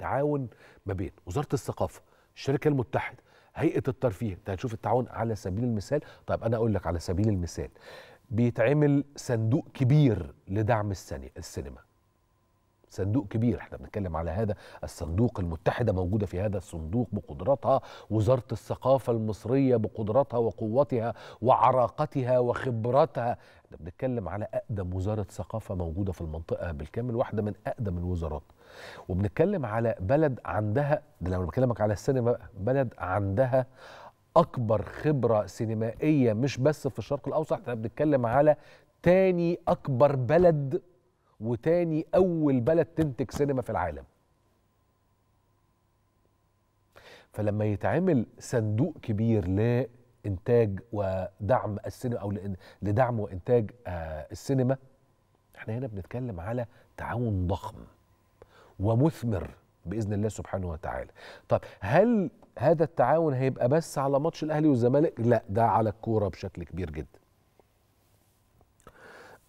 تعاون ما بين وزاره الثقافه الشركه المتحده هيئه الترفيه انت هتشوف التعاون على سبيل المثال طيب انا اقول لك على سبيل المثال بيتعمل صندوق كبير لدعم السينما صندوق كبير احنا بنتكلم على هذا الصندوق المتحدة موجودة في هذا الصندوق بقدراتها وزارة الثقافة المصرية بقدراتها وقوتها وعراقتها وخبراتها احنا بنتكلم على أقدم وزارة ثقافة موجودة في المنطقة بالكامل واحدة من أقدم الوزارات وبنتكلم على بلد عندها ده لو بكلمك على السينما بلد عندها أكبر خبرة سينمائية مش بس في الشرق الأوسط احنا بنتكلم على تاني أكبر بلد وتاني أول بلد تنتج سينما في العالم فلما يتعمل صندوق كبير لإنتاج ودعم السينما أو لدعم وإنتاج آه، السينما احنا هنا بنتكلم على تعاون ضخم ومثمر باذن الله سبحانه وتعالى طب هل هذا التعاون هيبقى بس على ماتش الاهلي والزمالك لا ده على الكوره بشكل كبير جدا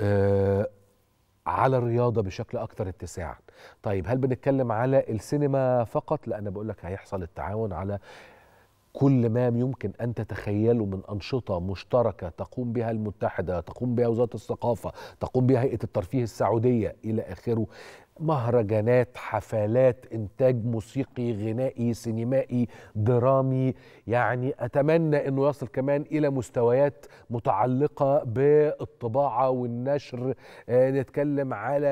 آه، على الرياضه بشكل اكثر اتساعا طيب هل بنتكلم على السينما فقط لا انا بقول لك هيحصل التعاون على كل ما يمكن ان تتخيله من انشطه مشتركه تقوم بها المتحده تقوم بها وزاره الثقافه تقوم بها هيئه الترفيه السعوديه الى اخره مهرجانات حفلات انتاج موسيقي غنائي سينمائي درامي يعني اتمنى انه يصل كمان الى مستويات متعلقه بالطباعه والنشر آه، نتكلم على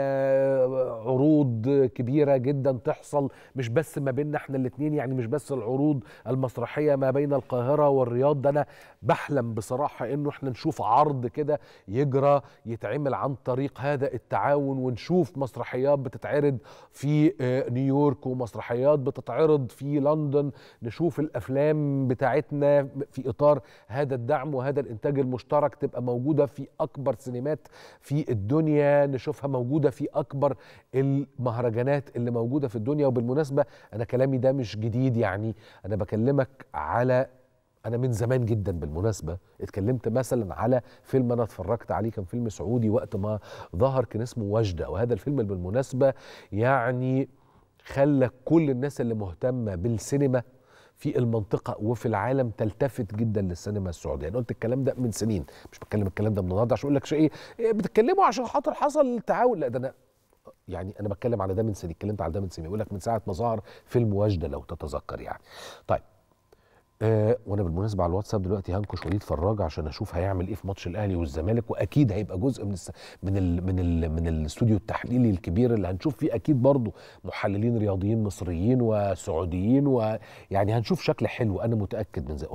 عروض كبيره جدا تحصل مش بس ما بيننا احنا الاثنين يعني مش بس العروض المسرحيه ما بين القاهره والرياض ده انا بحلم بصراحه انه احنا نشوف عرض كده يجرى يتعمل عن طريق هذا التعاون ونشوف مسرحيات بتت بتتعرض في آه، نيويورك ومسرحيات بتتعرض في لندن نشوف الافلام بتاعتنا في اطار هذا الدعم وهذا الانتاج المشترك تبقى موجوده في اكبر سينمات في الدنيا نشوفها موجوده في اكبر المهرجانات اللي موجوده في الدنيا وبالمناسبه انا كلامي ده مش جديد يعني انا بكلمك على انا من زمان جدا بالمناسبه اتكلمت مثلا على فيلم انا اتفرجت عليه كان فيلم سعودي وقت ما ظهر كان اسمه وجده وهذا الفيلم بالمناسبه يعني خلى كل الناس اللي مهتمه بالسينما في المنطقة وفي العالم تلتفت جدا للسينما السعودية أنا قلت الكلام ده من سنين مش بتكلم الكلام ده من النهاردة عشان أقول لك شيء إيه بتتكلموا عشان خاطر حصل تعاون لا ده أنا يعني أنا بتكلم على ده من سنين اتكلمت على ده من سنين بيقول لك من ساعة ما ظهر فيلم وجدة لو تتذكر يعني طيب آه وانا بالمناسبه على الواتساب دلوقتي هنكش وليد فراج عشان اشوف هيعمل ايه في ماتش الاهلي والزمالك واكيد هيبقى جزء من الس... من ال... من ال... من الاستوديو التحليلي الكبير اللي هنشوف فيه اكيد برضه محللين رياضيين مصريين وسعوديين ويعني هنشوف شكل حلو انا متاكد من ذلك